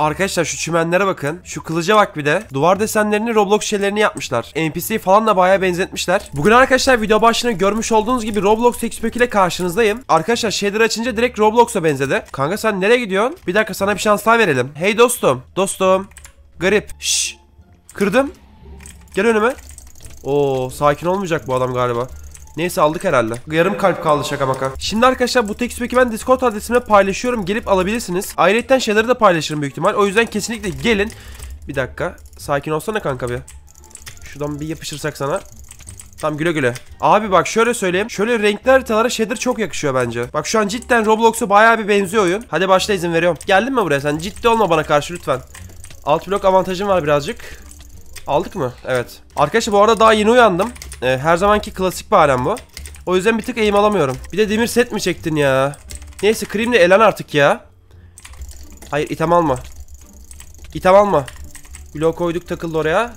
Arkadaşlar şu çimenlere bakın. Şu kılıca bak bir de. Duvar desenlerini Roblox şeylerini yapmışlar. NPC'yi falan da bayağı benzetmişler. Bugün arkadaşlar video başlığını görmüş olduğunuz gibi Roblox Expack ile karşınızdayım. Arkadaşlar shader açınca direkt Roblox'a benzedi. Kanka sen nereye gidiyorsun? Bir dakika sana bir şans daha verelim. Hey dostum. Dostum. Garip. Şşş. Kırdım. Gel önüme. Oo sakin olmayacak bu adam galiba. Neyse aldık herhalde. Yarım kalp kaldı şaka maka. Şimdi arkadaşlar bu text ben Discord adresimle paylaşıyorum. Gelip alabilirsiniz. Ayrıca şeyleri de paylaşırım büyük ihtimal. O yüzden kesinlikle gelin. Bir dakika. Sakin olsana kanka bir. Şuradan bir yapışırsak sana. Tam güle güle. Abi bak şöyle söyleyeyim. Şöyle renkli haritalara shader çok yakışıyor bence. Bak şu an cidden Roblox'a bayağı bir benziyor oyun. Hadi başla izin veriyorum. Geldin mi buraya sen? Ciddi olma bana karşı lütfen. Alt blok avantajım var birazcık. Aldık mı? Evet. Arkadaşlar bu arada daha yeni uyandım e, her zamanki klasik bir bu. O yüzden bir tık eğim alamıyorum. Bir de demir set mi çektin ya? Neyse Cream'le elen artık ya. Hayır item alma. İtem alma. Blok koyduk takıldı oraya.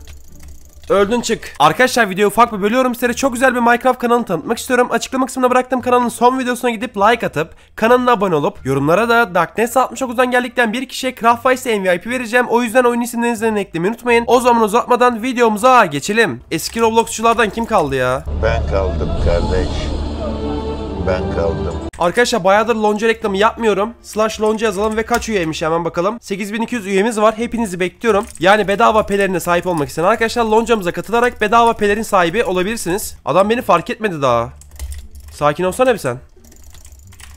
Öldün çık. Arkadaşlar videoyu ufak bir bölüyorum. Sizlere çok güzel bir Minecraft kanalı tanıtmak istiyorum. Açıklama kısmına bıraktığım kanalın son videosuna gidip like atıp kanalına abone olup yorumlara da Darkness 69'dan geldikten bir kişiye Craftvice MVP vereceğim. O yüzden oyun isimlerinizden eklemeyi unutmayın. O zaman uzatmadan videomuza geçelim. Eski Robloxçulardan kim kaldı ya? Ben kaldım kardeş. Ben kaldım. Arkadaşlar bayağıdır lonca reklamı yapmıyorum. Slash lonca yazalım ve kaç üyeymiş hemen bakalım. 8200 üyemiz var. Hepinizi bekliyorum. Yani bedava pelerine sahip olmak isteyen arkadaşlar loncamıza katılarak bedava pelerin sahibi olabilirsiniz. Adam beni fark etmedi daha. Sakin olsana bir sen.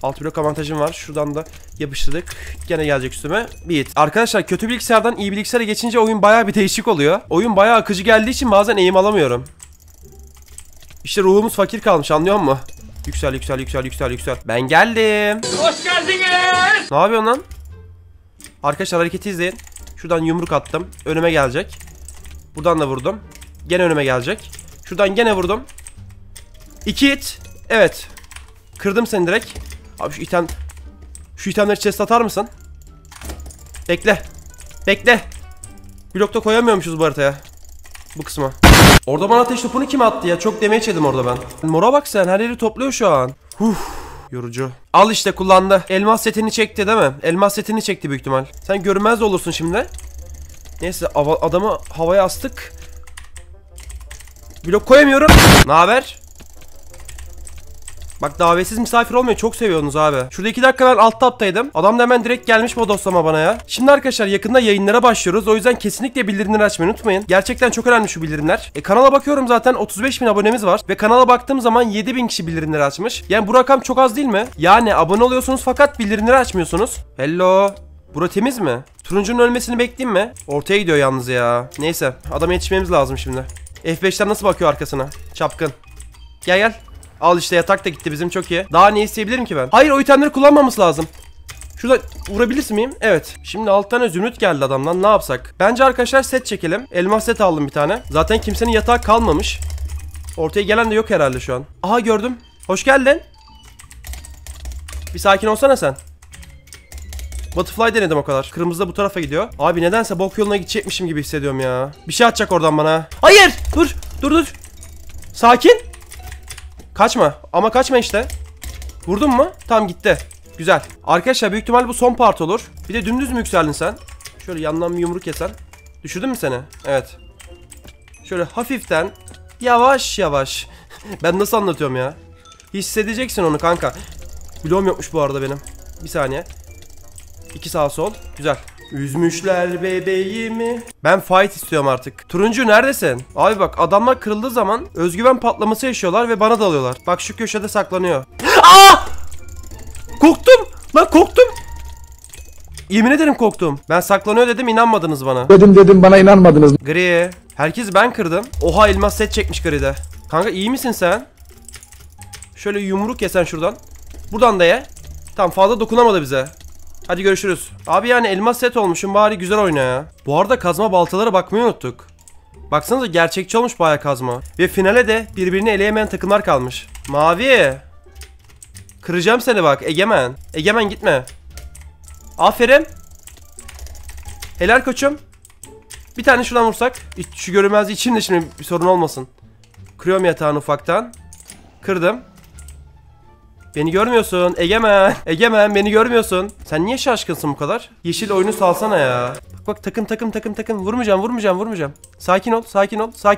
Alt blok avantajım var. Şuradan da yapıştırdık. Gene gelecek üstüme. Bit. Arkadaşlar kötü bilgisayardan iyi bilgisayara geçince oyun bayağı bir değişik oluyor. Oyun bayağı akıcı geldiği için bazen eğim alamıyorum. İşte ruhumuz fakir kalmış anlıyor musun? Yüksel yüksel yüksel yüksel yüksel. Ben geldim. Hoş geldiniz. Ne yapıyorsun lan? Arkadaşlar hareketi izleyin. Şuradan yumruk attım. Önüme gelecek. Buradan da vurdum. Gene önüme gelecek. Şuradan gene vurdum. İki hit. Evet. Kırdım seni direkt. Abi şu item... Şu itemleri chest atar mısın? Bekle. Bekle. Blokta koyamıyormuşuz bu haritaya. Bu kısma. Orada bana ateş topunu kim attı ya? Çok demeye yedim orada ben. Mora bak sen her yeri topluyor şu an. Huf Yorucu. Al işte kullandı. Elmas setini çekti değil mi? Elmas setini çekti büyük ihtimal. Sen görünmez olursun şimdi. Neyse adamı havaya astık. Blok koyamıyorum. Ne haber? Bak davetsiz misafir olmuyor. Çok seviyorsunuz abi. Şurada 2 dakika ben alt taptaydım. Adam da hemen direkt gelmiş bodoslama bana ya. Şimdi arkadaşlar yakında yayınlara başlıyoruz. O yüzden kesinlikle bildirimleri açmayı unutmayın. Gerçekten çok önemli şu bildirimler. E, kanala bakıyorum zaten 35 bin abonemiz var. Ve kanala baktığım zaman 7 bin kişi bildirimleri açmış. Yani bu rakam çok az değil mi? Yani abone oluyorsunuz fakat bildirimleri açmıyorsunuz. Hello. Bura temiz mi? Turuncunun ölmesini bekleyeyim mi? Ortaya gidiyor yalnız ya. Neyse adam yetişmemiz lazım şimdi. F5'ten nasıl bakıyor arkasına? Çapkın. Gel gel. Al işte yatak da gitti bizim çok iyi. Daha ne isteyebilirim ki ben? Hayır o itemleri kullanmamız lazım. Şurada vurabilir miyim? Evet. Şimdi alt tane zümrüt geldi adamdan. Ne yapsak? Bence arkadaşlar set çekelim. Elmas set aldım bir tane. Zaten kimsenin yatağı kalmamış. Ortaya gelen de yok herhalde şu an. Aha gördüm. Hoş geldin. Bir sakin olsana sen. Butterfly denedim o kadar. Kırmızı da bu tarafa gidiyor. Abi nedense bok yoluna gidecekmişim gibi hissediyorum ya. Bir şey atacak oradan bana. Hayır! Dur! Dur dur! Sakin! Kaçma. Ama kaçma işte. Vurdun mu? Tam gitti. Güzel. Arkadaşlar büyük ihtimal bu son part olur. Bir de dümdüz mü yükseldin sen? Şöyle yandan bir yumruk yesen. Düşürdün mü seni? Evet. Şöyle hafiften yavaş yavaş. ben nasıl anlatıyorum ya? Hissedeceksin onu kanka. Bloğum yokmuş bu arada benim. Bir saniye. İki sağ sol. Güzel. Üzmüşler bebeğimi. Ben fight istiyorum artık. Turuncu neredesin? Abi bak adamlar kırıldığı zaman özgüven patlaması yaşıyorlar ve bana dalıyorlar. Bak şu köşede saklanıyor. Aa! Korktum. Lan korktum. Yemin ederim korktum. Ben saklanıyor dedim inanmadınız bana. Dedim dedim bana inanmadınız. Gri. Herkes ben kırdım. Oha elmas set çekmiş Gri'de. Kanka iyi misin sen? Şöyle yumruk yesen şuradan. Buradan da ye. Tam fazla dokunamadı bize. Hadi görüşürüz. Abi yani elmas set olmuşum bari güzel oyna ya. Bu arada kazma baltalara bakmayı unuttuk. Baksanıza gerçekçi olmuş baya kazma. Ve finale de birbirini eleyemeyen takımlar kalmış. Mavi. Kıracağım seni bak Egemen. Egemen gitme. Aferin. Helal koçum. Bir tane şuradan vursak. Şu görünmezliği için de şimdi bir sorun olmasın. Kırıyorum yatağını ufaktan. Kırdım. Beni görmüyorsun. Egemen. Egemen beni görmüyorsun. Sen niye şaşkınsın bu kadar? Yeşil oyunu salsana ya. Bak bak takım takım takım takım. Vurmayacağım vurmayacağım vurmayacağım. Sakin ol sakin ol sakin.